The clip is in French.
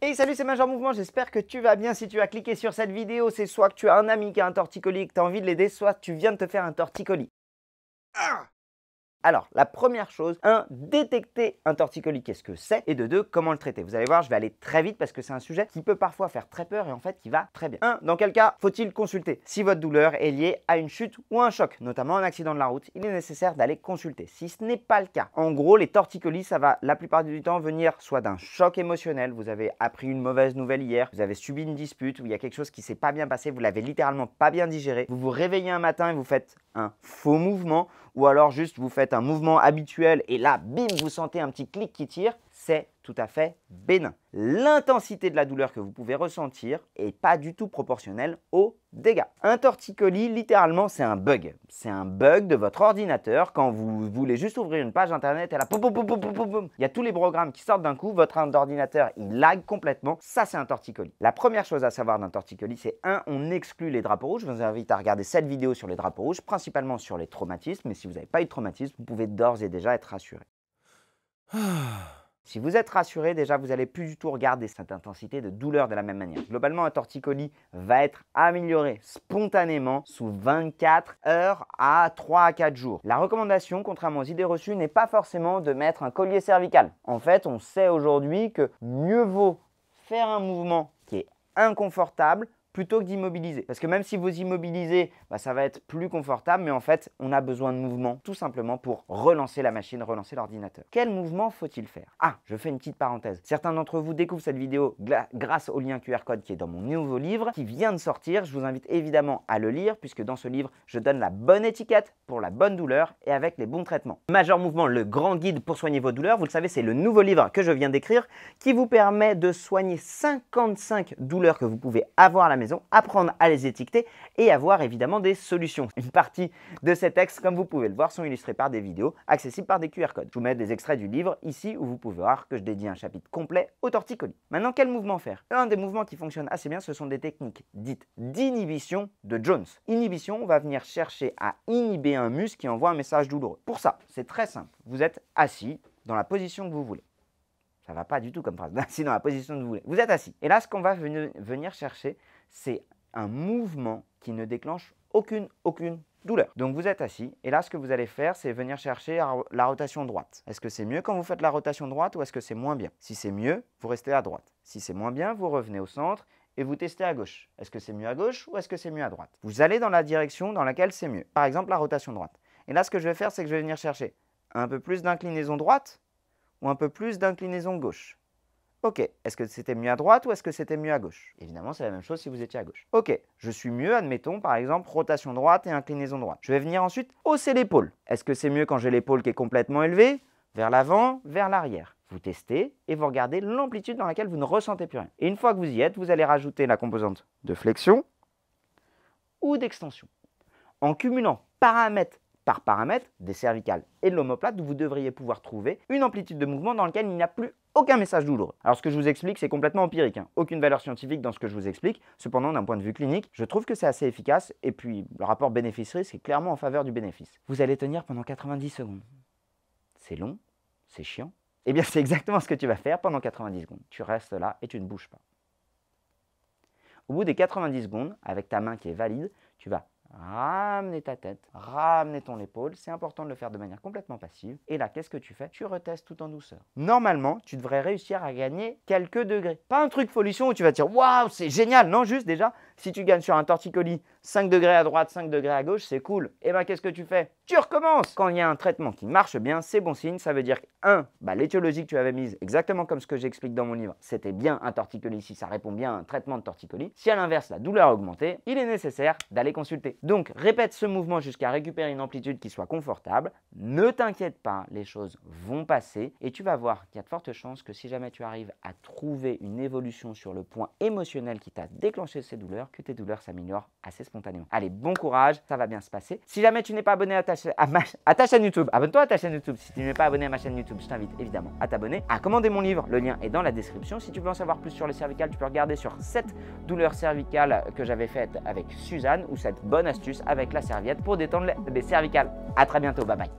Hey salut c'est Major Mouvement, j'espère que tu vas bien. Si tu as cliqué sur cette vidéo, c'est soit que tu as un ami qui a un torticolis et que tu as envie de l'aider, soit tu viens de te faire un torticolis. Ah alors, la première chose, un Détecter un torticolis, qu'est-ce que c'est Et de deux, Comment le traiter Vous allez voir, je vais aller très vite parce que c'est un sujet qui peut parfois faire très peur et en fait qui va très bien. Un, Dans quel cas faut-il consulter Si votre douleur est liée à une chute ou un choc, notamment un accident de la route, il est nécessaire d'aller consulter. Si ce n'est pas le cas, en gros, les torticolis, ça va la plupart du temps venir soit d'un choc émotionnel, vous avez appris une mauvaise nouvelle hier, vous avez subi une dispute, ou il y a quelque chose qui s'est pas bien passé, vous l'avez littéralement pas bien digéré, vous vous réveillez un matin et vous faites un faux mouvement ou alors juste vous faites un mouvement habituel et là, bim, vous sentez un petit clic qui tire, c'est tout à fait bénin. L'intensité de la douleur que vous pouvez ressentir est pas du tout proportionnelle aux dégâts. Un torticolis, littéralement, c'est un bug. C'est un bug de votre ordinateur quand vous voulez juste ouvrir une page internet et là, poum, il y a tous les programmes qui sortent d'un coup, votre ordinateur, il lag complètement. Ça, c'est un torticolis. La première chose à savoir d'un torticolis, c'est un, on exclut les drapeaux rouges. Je vous invite à regarder cette vidéo sur les drapeaux rouges, principalement sur les traumatismes. Mais si vous n'avez pas eu de traumatisme, vous pouvez d'ores et déjà être rassuré. Ah. Si vous êtes rassuré, déjà, vous n'allez plus du tout regarder cette intensité de douleur de la même manière. Globalement, un torticolis va être amélioré spontanément sous 24 heures à 3 à 4 jours. La recommandation, contrairement aux idées reçues, n'est pas forcément de mettre un collier cervical. En fait, on sait aujourd'hui que mieux vaut faire un mouvement qui est inconfortable plutôt que d'immobiliser. Parce que même si vous immobilisez, bah, ça va être plus confortable, mais en fait, on a besoin de mouvement tout simplement pour relancer la machine, relancer l'ordinateur. Quel mouvement faut-il faire Ah, je fais une petite parenthèse. Certains d'entre vous découvrent cette vidéo grâce au lien QR code qui est dans mon nouveau livre qui vient de sortir. Je vous invite évidemment à le lire puisque dans ce livre, je donne la bonne étiquette pour la bonne douleur et avec les bons traitements. Major Mouvement, le grand guide pour soigner vos douleurs, vous le savez, c'est le nouveau livre que je viens d'écrire qui vous permet de soigner 55 douleurs que vous pouvez avoir à la maison, apprendre à les étiqueter et avoir évidemment des solutions. Une partie de ces textes, comme vous pouvez le voir, sont illustrés par des vidéos accessibles par des QR codes. Je vous mets des extraits du livre ici où vous pouvez voir que je dédie un chapitre complet au torticolis. Maintenant, quel mouvement faire Un des mouvements qui fonctionne assez bien, ce sont des techniques dites d'inhibition de Jones. Inhibition, on va venir chercher à inhiber un muscle qui envoie un message douloureux. Pour ça, c'est très simple. Vous êtes assis dans la position que vous voulez. Ça ne va pas du tout comme phrase. Sinon, dans la position que vous voulez. Vous êtes assis. Et là, ce qu'on va venir chercher, c'est un mouvement qui ne déclenche aucune, aucune douleur. Donc vous êtes assis et là ce que vous allez faire c'est venir chercher la rotation droite. Est-ce que c'est mieux quand vous faites la rotation droite ou est-ce que c'est moins bien Si c'est mieux, vous restez à droite. Si c'est moins bien, vous revenez au centre et vous testez à gauche. Est-ce que c'est mieux à gauche ou est-ce que c'est mieux à droite Vous allez dans la direction dans laquelle c'est mieux. Par exemple la rotation droite. Et là ce que je vais faire c'est que je vais venir chercher un peu plus d'inclinaison droite ou un peu plus d'inclinaison gauche. Ok, est-ce que c'était mieux à droite ou est-ce que c'était mieux à gauche Évidemment, c'est la même chose si vous étiez à gauche. Ok, je suis mieux, admettons, par exemple, rotation droite et inclinaison droite. Je vais venir ensuite hausser l'épaule. Est-ce que c'est mieux quand j'ai l'épaule qui est complètement élevée Vers l'avant, vers l'arrière vous testez et vous regardez l'amplitude dans laquelle vous ne ressentez plus rien. Et une fois que vous y êtes, vous allez rajouter la composante de flexion ou d'extension. En cumulant paramètres par paramètre des cervicales et de l'omoplate, vous devriez pouvoir trouver une amplitude de mouvement dans laquelle il n'y a plus aucun message douloureux. Alors ce que je vous explique, c'est complètement empirique, hein. aucune valeur scientifique dans ce que je vous explique. Cependant, d'un point de vue clinique, je trouve que c'est assez efficace et puis le rapport bénéfice-risque est clairement en faveur du bénéfice. Vous allez tenir pendant 90 secondes. C'est long, c'est chiant. Eh bien, c'est exactement ce que tu vas faire pendant 90 secondes. Tu restes là et tu ne bouges pas. Au bout des 90 secondes, avec ta main qui est valide, tu vas Ramenez ta tête, ramenez ton épaule. C'est important de le faire de manière complètement passive. Et là, qu'est-ce que tu fais Tu retestes tout en douceur. Normalement, tu devrais réussir à gagner quelques degrés. Pas un truc folichon où tu vas dire waouh, c'est génial. Non, juste déjà, si tu gagnes sur un torticolis 5 degrés à droite, 5 degrés à gauche, c'est cool. Et eh bien, qu'est-ce que tu fais Tu recommences Quand il y a un traitement qui marche bien, c'est bon signe. Ça veut dire que 1. Bah, L'étiologie que tu avais mise, exactement comme ce que j'explique dans mon livre, c'était bien un torticolis si ça répond bien à un traitement de torticolis. Si à l'inverse la douleur a augmenté, il est nécessaire d'aller consulter. Donc répète ce mouvement jusqu'à récupérer une amplitude qui soit confortable. Ne t'inquiète pas, les choses vont passer et tu vas voir qu'il y a de fortes chances que si jamais tu arrives à trouver une évolution sur le point émotionnel qui t'a déclenché ces douleurs, que tes douleurs s'améliorent assez spontanément. Allez, bon courage, ça va bien se passer. Si jamais tu n'es pas abonné à ta, à ta chaîne YouTube, abonne-toi à ta chaîne YouTube. Si tu n'es pas abonné à ma chaîne YouTube, je t'invite évidemment à t'abonner, à commander mon livre. Le lien est dans la description. Si tu veux en savoir plus sur les cervicales, tu peux regarder sur cette douleur cervicale que j'avais faite avec Suzanne ou cette bonne astuce avec la serviette pour détendre les cervicales. À très bientôt, bye bye.